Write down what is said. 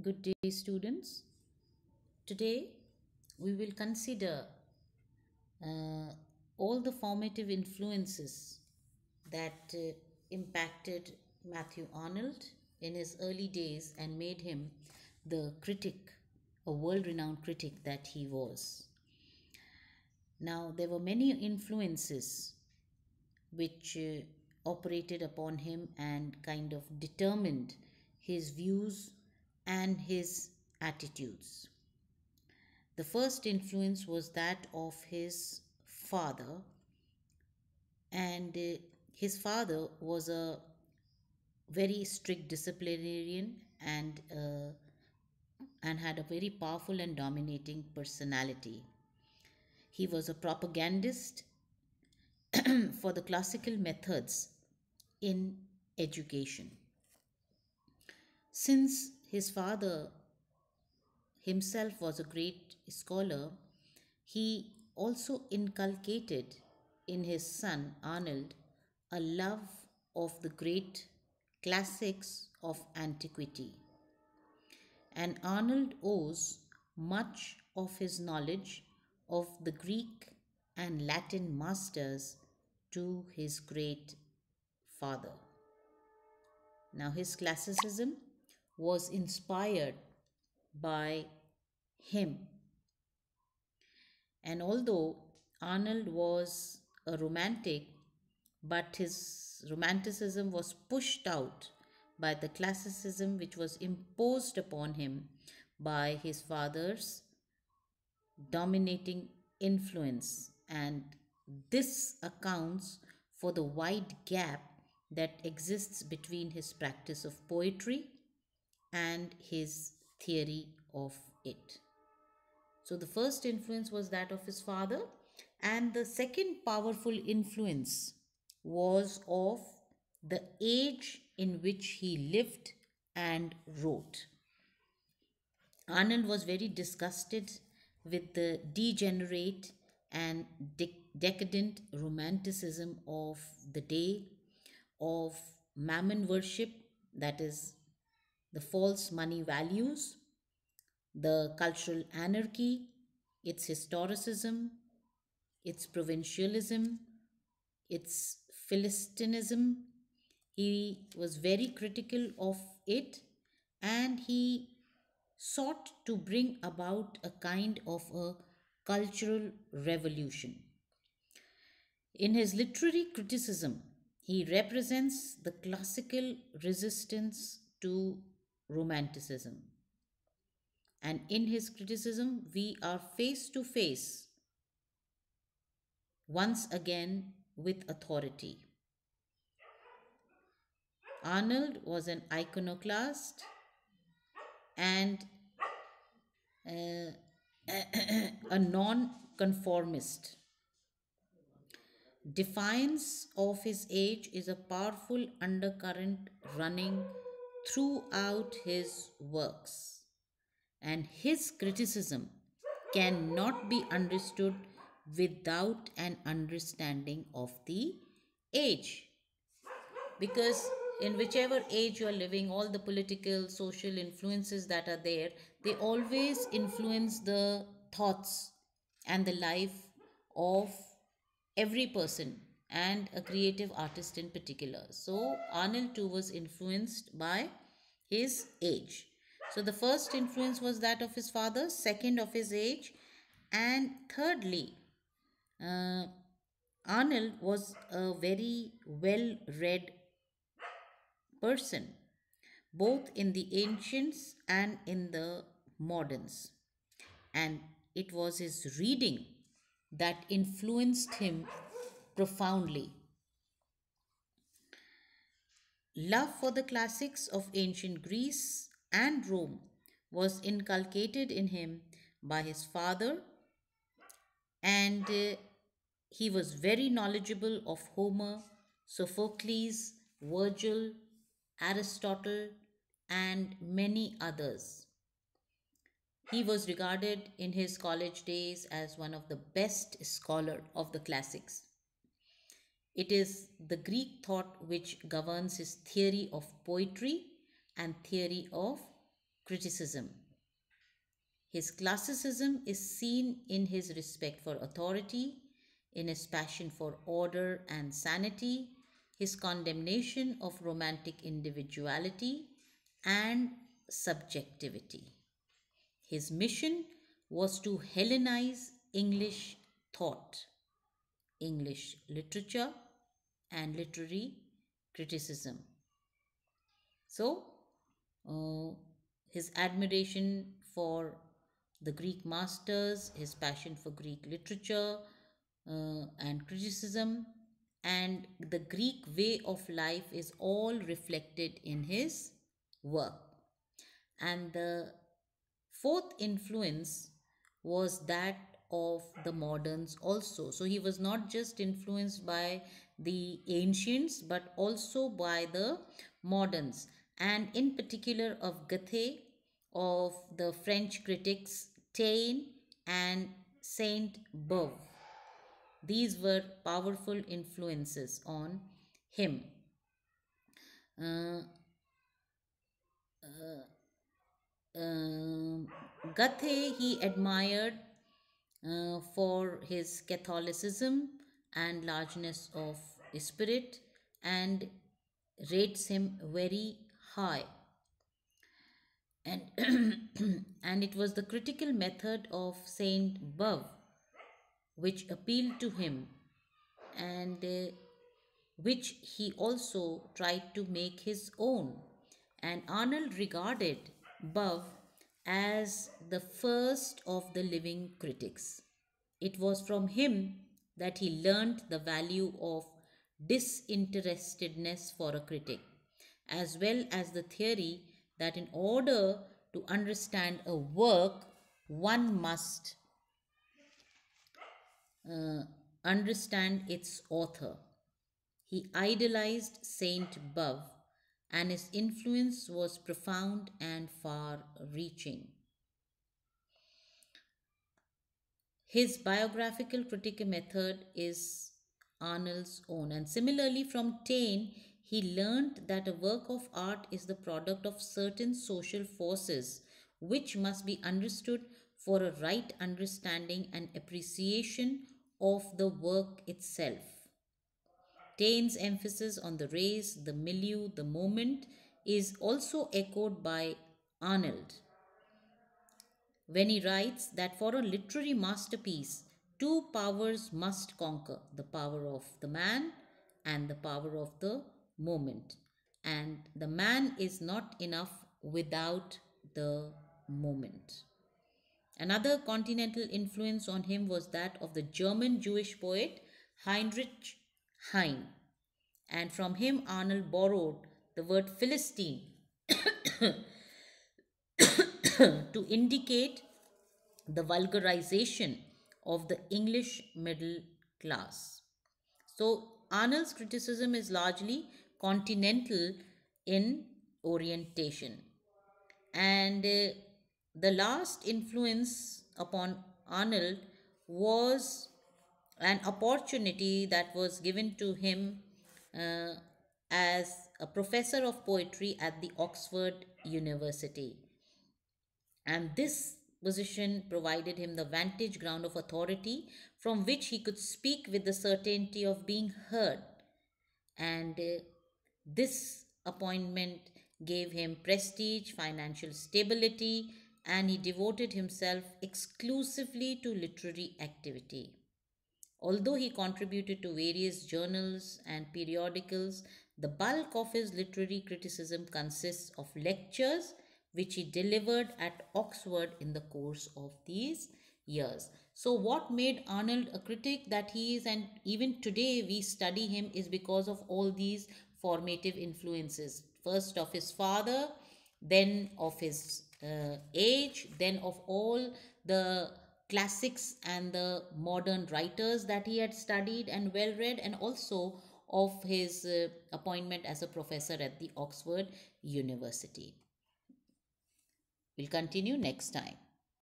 Good day students. Today we will consider uh, all the formative influences that uh, impacted Matthew Arnold in his early days and made him the critic, a world-renowned critic that he was. Now there were many influences which uh, operated upon him and kind of determined his views and his attitudes. The first influence was that of his father, and uh, his father was a very strict disciplinarian and uh, and had a very powerful and dominating personality. He was a propagandist for the classical methods in education. Since his father himself was a great scholar, he also inculcated in his son Arnold a love of the great classics of antiquity. And Arnold owes much of his knowledge of the Greek and Latin masters to his great father. Now, his classicism was inspired by him. And although Arnold was a romantic, but his romanticism was pushed out by the classicism which was imposed upon him by his father's dominating influence and this accounts for the wide gap that exists between his practice of poetry and his theory of it. So the first influence was that of his father, and the second powerful influence was of the age in which he lived and wrote. Arnold was very disgusted with the degenerate and de decadent romanticism of the day, of mammon worship, that is, the false money values, the cultural anarchy, its historicism, its provincialism, its philistinism. He was very critical of it and he sought to bring about a kind of a cultural revolution. In his literary criticism, he represents the classical resistance to Romanticism. And in his criticism, we are face to face once again with authority. Arnold was an iconoclast and uh, a non conformist. Defiance of his age is a powerful undercurrent running throughout his works, and his criticism cannot be understood without an understanding of the age. Because in whichever age you are living, all the political, social influences that are there, they always influence the thoughts and the life of every person and a creative artist in particular. So Arnold too was influenced by his age. So the first influence was that of his father, second of his age, and thirdly, uh, Arnold was a very well read person, both in the ancients and in the moderns. And it was his reading that influenced him profoundly. Love for the classics of ancient Greece and Rome was inculcated in him by his father, and uh, he was very knowledgeable of Homer, Sophocles, Virgil, Aristotle, and many others. He was regarded in his college days as one of the best scholar of the classics. It is the Greek thought which governs his theory of poetry and theory of criticism. His classicism is seen in his respect for authority, in his passion for order and sanity, his condemnation of romantic individuality and subjectivity. His mission was to Hellenize English thought, English literature, and literary criticism. So, uh, his admiration for the Greek masters, his passion for Greek literature uh, and criticism, and the Greek way of life is all reflected in his work. And the fourth influence was that of the moderns also. So he was not just influenced by the ancients but also by the moderns and in particular of Goethe, of the French critics Taine and Saint Beuve. These were powerful influences on him. Uh, uh, uh, um, Goethe he admired uh, for his Catholicism and largeness of spirit and rates him very high. And, and it was the critical method of Saint Bove which appealed to him and uh, which he also tried to make his own. And Arnold regarded Bove as the first of the living critics. It was from him that he learnt the value of disinterestedness for a critic, as well as the theory that in order to understand a work, one must uh, understand its author. He idolized Saint Bove and his influence was profound and far reaching. His biographical critique method is Arnold's own, and similarly, from Taine, he learned that a work of art is the product of certain social forces which must be understood for a right understanding and appreciation of the work itself. Taine's emphasis on the race, the milieu, the moment is also echoed by Arnold when he writes that for a literary masterpiece, two powers must conquer the power of the man and the power of the moment. And the man is not enough without the moment. Another continental influence on him was that of the German Jewish poet Heinrich Hein. And from him Arnold borrowed the word Philistine to indicate the vulgarization of the English middle class. So Arnold's criticism is largely continental in orientation. And uh, the last influence upon Arnold was an opportunity that was given to him uh, as a professor of poetry at the Oxford University. And this position provided him the vantage ground of authority from which he could speak with the certainty of being heard. And uh, this appointment gave him prestige, financial stability, and he devoted himself exclusively to literary activity. Although he contributed to various journals and periodicals, the bulk of his literary criticism consists of lectures which he delivered at Oxford in the course of these years. So, what made Arnold a critic that he is, and even today we study him, is because of all these formative influences. First, of his father, then, of his uh, age, then, of all the classics and the modern writers that he had studied and well read, and also of his uh, appointment as a professor at the Oxford University. We'll continue next time.